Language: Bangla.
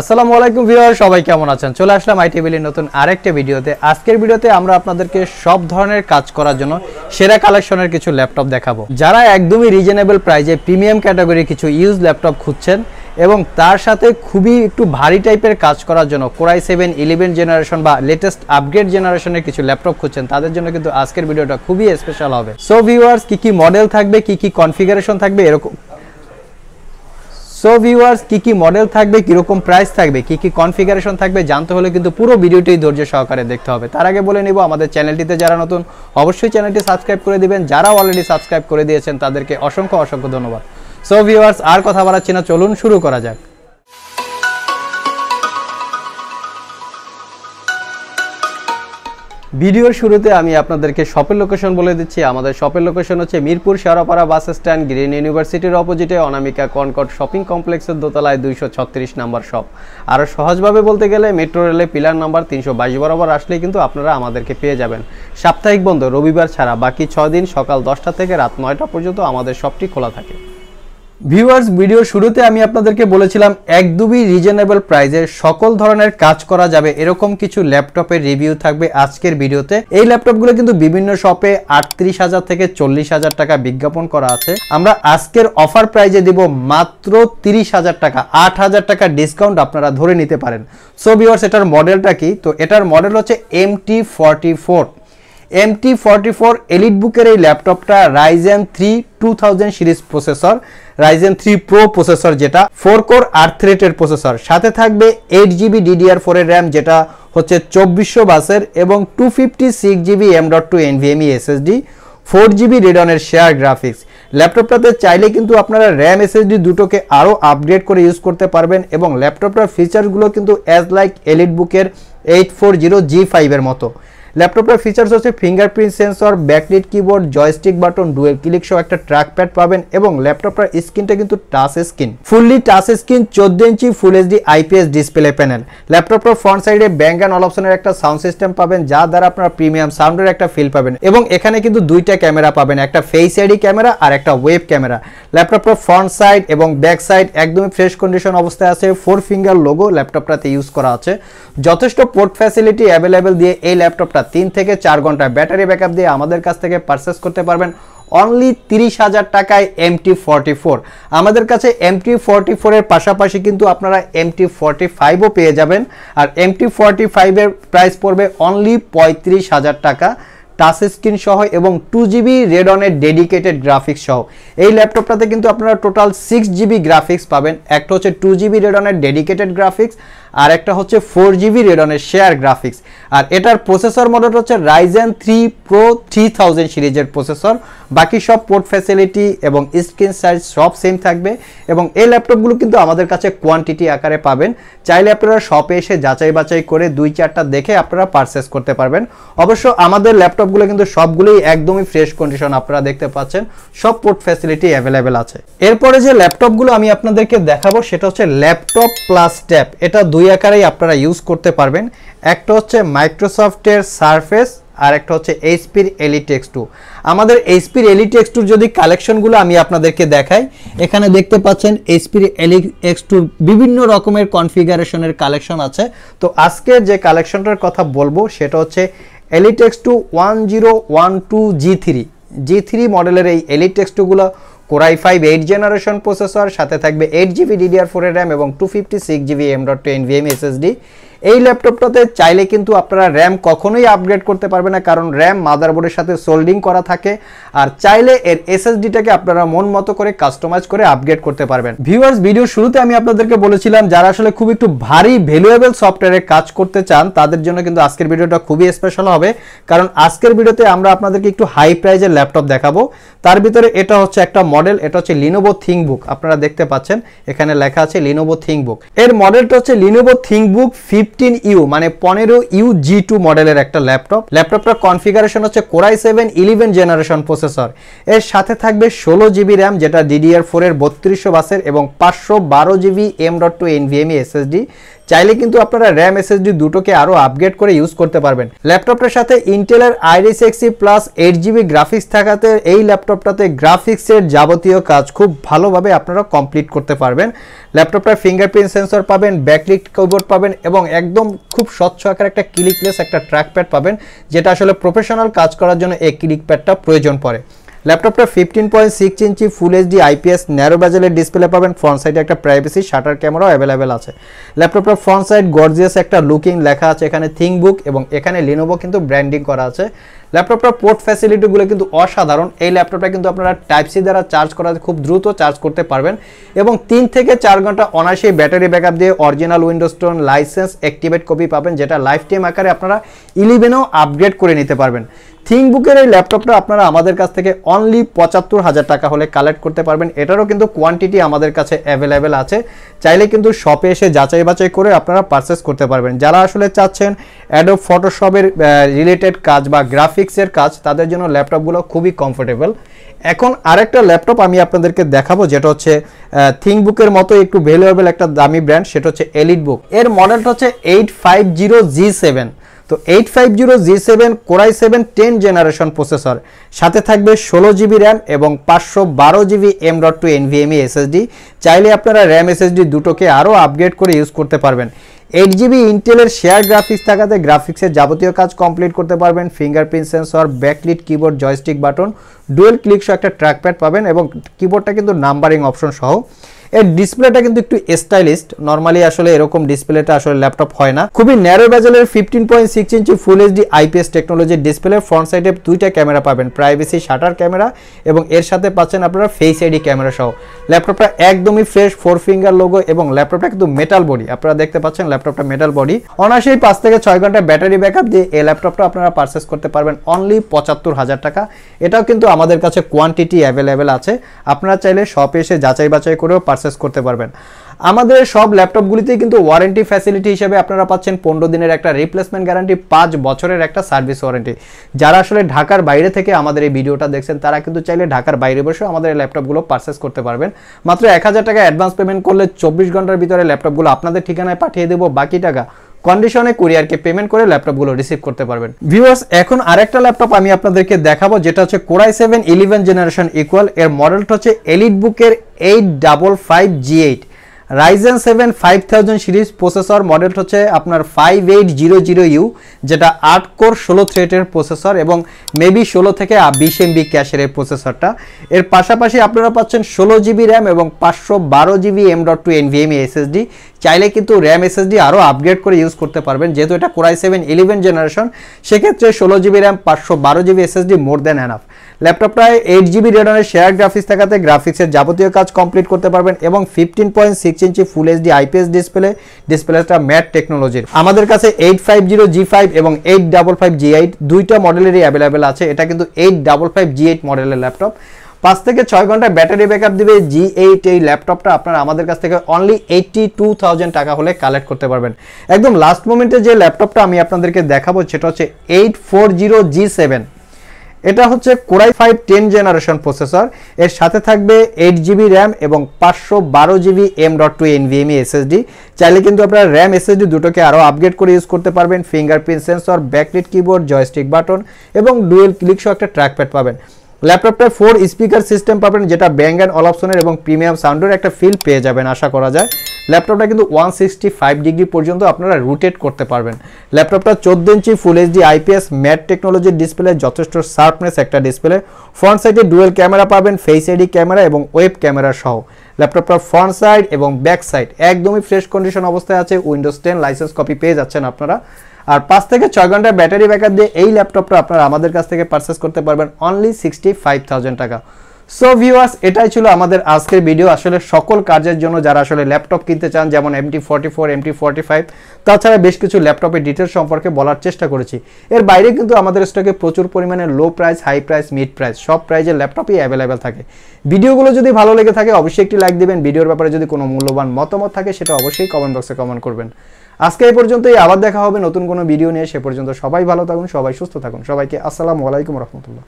আসসালামু আলাইকুম ভিউয়ার সবাই কেমন আছেন চলে আসলাম আইটিবিলির নতুন আরেকটা ভিডিওতে আজকের ভিডিওতে আমরা আপনাদেরকে সব ধরনের কাজ করার জন্য সেরা কালেকশনের কিছু ল্যাপটপ দেখাবো যারা একদমই রিজনেবল প্রাইজে প্রিমিয়াম ক্যাটাগরি কিছু ইউজ ল্যাপটপ খুঁজছেন এবং তার সাথে খুবই একটু ভারী টাইপের কাজ করার জন্য কোরাই সেভেন ইলেভেন জেনারেশন বা লেটেস্ট আপগ্রেড জেনারেশনের কিছু ল্যাপটপ খুঁজছেন তাদের জন্য কিন্তু আজকের ভিডিওটা খুবই স্পেশাল হবে সো ভিউয়ার্স কি কি মডেল থাকবে কি কি কনফিগারেশন থাকবে এরকম সো ভিউয়ার্স কী কী মডেল থাকবে কীরকম প্রাইস থাকবে কী কী কনফিগারেশন থাকবে জানতে হলে কিন্তু পুরো ভিডিওটি ধৈর্য সহকারে দেখতে হবে তার আগে বলে নিব আমাদের চ্যানেলটিতে যারা নতুন অবশ্যই চ্যানেলটি সাবস্ক্রাইব করে দিবেন যারা অলরেডি সাবস্ক্রাইব করে দিয়েছেন তাদেরকে অসংখ্য অসংখ্য ধন্যবাদ সো ভিউয়ার্স আর কথা বাড়াচ্ছি না চলুন শুরু করা যাক ভিডিওর শুরুতে আমি আপনাদেরকে শপের লোকেশন বলে দিচ্ছি আমাদের শপের লোকেশন হচ্ছে Mirpur Shewrapara bus stand green ইউনিভার্সিটির অপোজিটে অনামিকা কনকট শপিং কমপ্লেক্সের দোতলায় দুইশো ছত্রিশ নাম্বার শপ আরও সহজভাবে বলতে গেলে মেট্রো রেলে পিলার নাম্বার তিনশো বাইশ বরাবর আসলে কিন্তু আপনারা আমাদেরকে পেয়ে যাবেন সাপ্তাহিক বন্ধ রবিবার ছাড়া বাকি ছয় দিন সকাল দশটা থেকে রাত নয়টা পর্যন্ত আমাদের শপটি খোলা থাকে ভিউয়ার্স ভিডিও শুরুতে আমি আপনাদেরকে বলেছিলাম এক দুবি রিজনেবল প্রাইজে সকল ধরনের কাজ করা যাবে এরকম কিছু ল্যাপটপের রিভিউ থাকবে আজকের ভিডিওতে এই ল্যাপটপগুলো কিন্তু বিভিন্ন শপে আটত্রিশ হাজার থেকে চল্লিশ হাজার টাকা বিজ্ঞাপন করা আছে আমরা আজকের অফার প্রাইজে দিব মাত্র তিরিশ হাজার টাকা আট হাজার টাকা ডিসকাউন্ট আপনারা ধরে নিতে পারেন সো ভিউয়ার্স এটার মডেলটা কি তো এটার মডেল হচ্ছে M T four M T forty four elite বুকের এই ল্যাপটপটা Ryzen three two thousand series processor Ryzen three pro processor যেটা ফোর কোর আর থ্রেটের প্রসেসর সাথে থাকবে এইট জিবি ডিডিআর ফোরের র্যাম যেটা হচ্ছে চব্বিশশো বাসের এবং two fifty six GB M dot two NVMe SSD four GB রেডনের শেয়ার গ্রাফিক্স ল্যাপটপটাতে চাইলে কিন্তু আপনারা র্যাম এসএসডি দুটোকে আরও আপগ্রেড করে ইউজ করতে পারবেন এবং ল্যাপটপটার ফিচারগুলো কিন্তু অ্যাজ লাইক এলিট বুকের এইট ফোর জিরো জি ফাইভের মতো ল্যাপটপের ফিচার্স হচ্ছে fingerprint sensor backlit keyboard joystick button dual click সহ একটা ট্র্যাক প্যাড পাবেন এবং ল্যাপটপটার স্ক্রিনটা কিন্তু touch screen fully touch screen চোদ্দ ইঞ্চি full HD IPS display panel ল্যাপটপটার ফ্রন্ট সাইডে ব্যাঙ্ক অ্যান্ড অল অপশনের একটা সাউন্ড সিস্টেম পাবেন যা দ্বারা আপনার প্রিমিয়াম সাউন্ডের একটা ফিল পাবেন এবং এখানে কিন্তু দুইটা ক্যামেরা পাবেন একটা ফেস আইডি ক্যামেরা আর একটা ওয়েব ক্যামেরা ল্যাপটপটার ফ্রন্ট সাইড এবং ব্যাক সাইড একদমই ফ্রেশ কন্ডিশন অবস্থায় আছে ফোর ফিঙ্গার লোগো ল্যাপটপটাতে ইউজ করা আছে যথেষ্ট পোর্ট ফ্যাসিলিটি অ্যাভেলেবেল দিয়ে এই ল্যাপটপটা তিন থেকে চার ঘন্টা ব্যাটারি ব্যাকআপ দিয়ে আমাদের কাছ থেকে পারচেস করতে পারবেন অনলি তিরিশ হাজার টাকায় এমটি ফর্টি ফোর আমাদের কাছে এমটি ফর্টি ফোরের পাশাপাশি কিন্তু আপনারা এমটি ফর্টি ফাইভও পেয়ে যাবেন আর এমটি ফর্টি ফাইভের প্রাইস পড়বে অনলি পঁয়ত্রিশ হাজার টাকা টাচ স্ক্রিন সহ এবং টু জিবি রেডনের ডেডিকেটেড গ্রাফিক্স সহ এই ল্যাপটপটাতে কিন্তু আপনারা টোটাল সিক্স জিবি গ্রাফিক্স পাবেন একটা হচ্ছে টু জিবি রেডনের ডেডিকেটেড গ্রাফিক্স আর একটা হচ্ছে ফোর জিবি রেডনের শেয়ার গ্রাফিক্স আর এটার প্রসেসর মডেল হচ্ছে Ryzen three pro three thousand সিরিজের প্রসেসর বাকি সব পোর্ট ফ্যাসিলিটি এবং স্ক্রিন সাইজ সব সেম থাকবে এবং এই ল্যাপটপগুলো কিন্তু আমাদের কাছে কোয়ান্টিটি আকারে পাবেন চাইলে আপনারা শপে এসে যাচাই বাছাই করে দুই চারটা দেখে আপনারা পারচেস করতে পারবেন অবশ্য আমাদের ল্যাপটপ ল্যাপটপগুলো কিন্তু সবগুলোই একদমই ফ্রেশ কন্ডিশন আপনারা দেখতে পাচ্ছেন সব পোর্ট ফ্যাসিলিটি অ্যাভেলেবেল আছে এরপরে যে ল্যাপটপগুলো আমি আপনাদেরকে দেখাবো সেটা হচ্ছে ল্যাপটপ প্লাস ট্যাপ এটা দুই আকারেই আপনারা ইউজ করতে পারবেন একটা হচ্ছে মাইক্রোসফটের সারফেস আর একটা হচ্ছে এইচপির এলিটেক্স টু আমাদের এইচপির এলিটেক্স টুর যদি কালেকশনগুলো আমি আপনাদেরকে দেখাই এখানে দেখতে পাচ্ছেন এইচপির এলিটেক্স টুর বিভিন্ন রকমের কনফিগারেশনের কালেকশন আছে তো আজকে যে কালেকশনটার কথা বলবো সেটা হচ্ছে Elite X two one zero one two G three G three মডেলের এই এলিটেক্স টুগুলো core i five eight generation processor সাথে থাকবে এইট জিবি ডিডিআর ফোরের র্যাম এবং two fifty six GB M dot two NVMe SSD এই ল্যাপটপটাতে চাইলে কিন্তু আপনারা র্যাম কখনোই আপগ্রেড করতে পারবে না কারণ র্যাম মাদারবোর্ডের সাথে সোল্ডিং করা থাকে আর চাইলে এর এসএসডিটাকে আপনারা মন মতো করে কাস্টমাইজ করে আপগ্রেড করতে পারবেন ভিউয়ার্স ভিডিও শুরুতে আমি আপনাদেরকে বলেছিলাম যারা আসলে খুব একটু ভারী ভ্যালুয়েবল সফটওয়্যারে কাজ করতে চান তাদের জন্য কিন্তু আজকের ভিডিওটা খুবই স্পেশাল হবে কারণ আজকের ভিডিওতে আমরা আপনাদেরকে একটু হাই প্রাইজের ল্যাপটপ দেখাবো তার ভিতরে এটা হচ্ছে একটা মডেল এটা হচ্ছে লিনোভো থিং বুক আপনারা দেখতে পাচ্ছেন এখানে লেখা আছে লিনোভো থিং বুক এর মডেলটা হচ্ছে লিনোভো থিং বুক ফিফ ফিফটিন ইউ মানে পনেরো ইউ জি টু মডেলের একটা ল্যাপটপ ল্যাপটপটার কনফিগারেশন হচ্ছে core i seven eleven generation processor এর সাথে থাকবে ষোলো জিবি র্যাম যেটা ডিডিআর ফোরের বত্রিশশো বাসের এবং পাঁচশো বারো GB M dot two NVMe SSD চাইলে কিন্তু আপনারা র্যাম এসএসডি দুটোকে আরও আপগ্রেড করে ইউজ করতে পারবেন ল্যাপটপটার সাথে ইন্টেলের Iris Xe plus eight GB graphics থাকাতে এই ল্যাপটপটাতে গ্রাফিক্সের যাবতীয় কাজ খুব ভালোভাবে আপনারা কমপ্লিট করতে পারবেন ল্যাপটপটার ফিঙ্গারপ্রিন্ট সেন্সর পাবেন ব্যাকলিক কিবোর্ড পাবেন এবং একদম খুব স্বচ্ছ আকার একটা ক্লিকলেস একটা ট্র্যাকপ্যাড পাবেন যেটা আসলে প্রফেশনাল কাজ করার জন্য এই ক্লিকপ্যাডটা প্রয়োজন পড়ে ল্যাপটপটা ফিফটিন পয়েন্ট সিক্স ইঞ্চি ফুল এইচডি আইপিএস ন্যারো ব্যাজেলের ডিসপ্লে পাবেন ফ্রন্ট সাইডে একটা প্রাইভেসি শাটার ক্যামেরাও অ্যাভেলেবেল আছে ল্যাপটপটা ফ্রন্ট সাইড গর্জিয়াস একটা লুকিং লেখা আছে এখানে থিং বুক এবং এখানে লিনোভো কিন্তু ব্র্যান্ডিং করা আছে ল্যাপটপটার পোর্ট ফ্যাসিলিটিগুলো কিন্তু অসাধারণ এই ল্যাপটপটা কিন্তু আপনারা টাইপ সি দ্বারা চার্জ করা খুব দ্রুত চার্জ করতে পারবেন এবং তিন থেকে চার ঘন্টা অনায়াসেই ব্যাটারি ব্যাকআপ দিয়ে original Windows ten licence activate copy পাবেন যেটা লাইফ টাইম আকারে আপনারা ইলিভেনও আপগ্রেড করে নিতে পারবেন থিঙ্কবুকের এই ল্যাপটপটা আপনারা আমাদের কাছ থেকে অনলি পঁচাত্তর হাজার টাকা হলে কালেক্ট করতে পারবেন এটারও কিন্তু কোয়ান্টিটি আমাদের কাছে অ্যাভেলেবেল আছে চাইলে কিন্তু শপে এসে যাচাই বাছাই করে আপনারা পারচেস করতে পারবেন যারা আসলে চাচ্ছেন অ্যাডোব ফটোশপের রিলেটেড কাজ বা গ্রাফিক্সের কাজ তাদের জন্য ল্যাপটপগুলো খুবই কমফোর্টেবল এখন আরেকটা ল্যাপটপ আমি আপনাদেরকে দেখাবো যেটা হচ্ছে থিঙ্ক বুকের মতো একটু ভ্যালুয়েবল একটা দামি ব্র্যান্ড সেটা হচ্ছে এলিট বুক এর মডেলটা হচ্ছে eight five zero G seven তো eight five zero G seven core i seven ten generation processor সাথে থাকবে ষোলো জিবি র্যাম এবং পাঁচশো বারো GB M dot two NVMe SSD চাইলে আপনারা র্যাম এসএসডি দুটোকে আরও আপগ্রেড করে ইউজ করতে পারবেন এইট জিবি ইন্টেলের শেয়ার গ্রাফিক্স থাকাতে গ্রাফিক্সের যাবতীয় কাজ কমপ্লিট করতে পারবেন fingerprint sensor backlit keyboard joystick button dual click সহ একটা ট্র্যাকপ্যাড পাবেন এবং কিবোর্ডটা কিন্তু নাম্বারিং অপশন সহ এর ডিসপ্লেটা কিন্তু একটু স্টাইলিস্ট নর্মালি আসলে এরকম ডিসপ্লেটা আসলে ল্যাপটপ হয় না খুবই ন্যারো ব্যাজেলের ফিফটিন পয়েন্ট সিক্স ইঞ্চি ফুল এইচডি আইপিএস টেকনোলজির ডিসপ্লে ফ্রন্ট সাইডে দুইটা ক্যামেরা পাবেন প্রাইভেসি শাটার ক্যামেরা এবং এর সাথে পাচ্ছেন আপনারা ফেস আইডি ক্যামেরা সহ ল্যাপটপটা একদমই ফ্রেশ ফোর ফিঙ্গার লোগো এবং ল্যাপটপটা কিন্তু মেটাল বডি আপনারা দেখতে পাচ্ছেন ল্যাপটপটা মেটাল বডি অনায়াসেই পাঁচ থেকে ছয় ঘন্টা ব্যাটারি ব্যাকআপ দিয়ে এই ল্যাপটপটা আপনারা পারচেস করতে পারবেন অনলি পঁচাত্তর হাজার টাকা এটাও কিন্তু আমাদের কাছে কোয়ান্টিটি অ্যাভেলেবেল আছে আপনারা চাইলে শপে এসে যাচাই বাছাই করেও পারচেস করতে পারবেন আমাদের সব ল্যাপটপগুলিতে কিন্তু ওয়ারেন্টি ফ্যাসিলিটি হিসেবে আপনারা পাচ্ছেন পনেরো দিনের একটা রিপ্লেসমেন্ট গ্যারান্টি পাঁচ বছরের একটা সার্ভিস ওয়ারেন্টি যারা আসলে ঢাকার বাইরে থেকে আমাদের এই ভিডিওটা দেখছেন তারা কিন্তু চাইলে ঢাকার বাইরে বসে আমাদের এই ল্যাপটপগুলো পারচেস করতে পারবেন মাত্র এক হাজার টাকা অ্যাডভান্স পেমেন্ট করলে চব্বিশ ঘন্টার ভিতরে ল্যাপটপগুলো আপনাদের ঠিকানায় পাঠিয়ে দেবো বাকি টাকা কন্ডিশনে কুরিয়ারকে পেমেন্ট করে ল্যাপটপগুলো রিসিভ করতে পারবেন ভিউয়ার্স এখন আরেকটা ল্যাপটপ আমি আপনাদেরকে দেখাবো যেটা হচ্ছে core i seven eleven generation equal এর মডেলটা হচ্ছে এলিট বুকের eight double five G eight Ryzen seven five thousand series processor model হচ্ছে আপনার five eight zero zero U যেটা আট কোর ষোলো থ্রেটের প্রসেসর এবং মেবি ষোলো থেকে বিশ এমবি ক্যাশের এই প্রসেসরটা এর পাশাপাশি আপনারা পাচ্ছেন ষোলো জিবি র্যাম এবং পাঁচশো বারো GB M dot two VM SSD চাইলে কিন্তু র্যাম এসএসডি আরও আপগ্রেড করে ইউজ করতে পারবেন যেহেতু এটা কোরাই সেভেন ইলেভেন জেনারেশন সেক্ষেত্রে ষোলো জিবি র্যাম পাঁচশো বারো GB SSD more than enough ল্যাপটপটায় এইট জিবি রেডনের শেয়ার গ্রাফিক্স থাকাতে গ্রাফিক্সের যাবতীয় কাজ কমপ্লিট করতে পারবেন এবং ফিফটিন পয়েন্ট সিক্স ইঞ্চি ফুল এইচডি আইপিএস ডিসপ্লে ডিসপ্লেটা ম্যাট টেকনোলজির আমাদের কাছে eight five zero G five এবং eight double five G eight দুইটা মডেলেরই অ্যাভেলেবেল আছে এটা কিন্তু eight double five G eight মডেলের ল্যাপটপ পাঁচ থেকে ছয় ঘন্টা ব্যাটারি ব্যাকআপ দিবে জি এইট এই ল্যাপটপটা আপনারা আমাদের কাছ থেকে অনলি এইটটি টু থাউজেন্ড টাকা হলে কালেক্ট করতে পারবেন একদম লাস্ট মোমেন্টে যে ল্যাপটপটা আমি আপনাদেরকে দেখাবো সেটা হচ্ছে eight four zero G seven এটা হচ্ছে core i five ten generation processor এর সাথে থাকবে এইট জিবি র্যাম এবং পাঁচশো বারো GB M dot two NVMe SSD চাইলে কিন্তু আপনারা র্যাম এসএসডি দুটোকে আরও আপগ্রেড করে ইউজ করতে পারবেন fingerprint sensor backlit keyboard joystick button এবং ডুয়েল ক্লিক সহ একটা ট্র্যাকপ্যাড পাবেন ল্যাপটপটায় ফোর স্পিকার সিস্টেম পাবেন যেটা ব্যাঙ্গ অ্যান্ড অল অপশনের এবং প্রিমিয়াম সাউন্ডের একটা ফিল পেয়ে যাবেন আশা করা যায় ল্যাপটপটা কিন্তু ওয়ান সিক্সটি ফাইভ ডিগ্রি পর্যন্ত আপনারা রোটেট করতে পারবেন ল্যাপটপটা চোদ্দো ইঞ্চি ফুল এইচডি আইপিএস ম্যাট টেকনোলজির ডিসপ্লে যথেষ্ট শার্পনেস একটা ডিসপ্লে ফ্রন্ট সাইডে ডুয়েল ক্যামেরা পাবেন ফেস আইডি ক্যামেরা এবং ওয়েব ক্যামেরা সহ ল্যাপটপটা ফ্রন্ট সাইড এবং ব্যাক সাইড একদমই ফ্রেশ কন্ডিশন অবস্থায় আছে উইন্ডোজ টেন লাইসেন্স কপি পেয়ে যাচ্ছেন আপনারা আর পাঁচ থেকে ছয় ঘন্টা ব্যাটারি ব্যাকআপ দিয়ে এই ল্যাপটপটা আপনারা আমাদের কাছ থেকে পারচেস করতে পারবেন অনলি সিক্সটি ফাইভ থাউজেন্ড টাকা সো ভিউয়ার্স এটাই ছিল আমাদের আজকের ভিডিও আসলে সকল কাজের জন্য যারা আসলে ল্যাপটপ কিনতে চান যেমন MT forty four MT forty five তাছাড়া বেশ কিছু ল্যাপটপের ডিটেল সম্পর্কে বলার চেষ্টা করেছি এর বাইরে কিন্তু আমাদের স্টকে প্রচুর পরিমাণে low price high price mid price সব প্রাইজের ল্যাপটপই অ্যাভেলেবেল থাকে ভিডিওগুলো যদি ভালো লেগে থাকে অবশ্যই একটি লাইক দেবেন ভিডিওর ব্যাপারে যদি কোনো মূল্যবান মতামত থাকে সেটা অবশ্যই কমেন্ট বক্সে কমেন্ট করবেন আজকে এই পর্যন্তই আবার দেখা হবে নতুন কোনো ভিডিও নিয়ে সে পর্যন্ত সবাই ভালো থাকুন সবাই সুস্থ থাকুন সবাইকে আসসালামু আলাইকুম রহমতুল্লাহ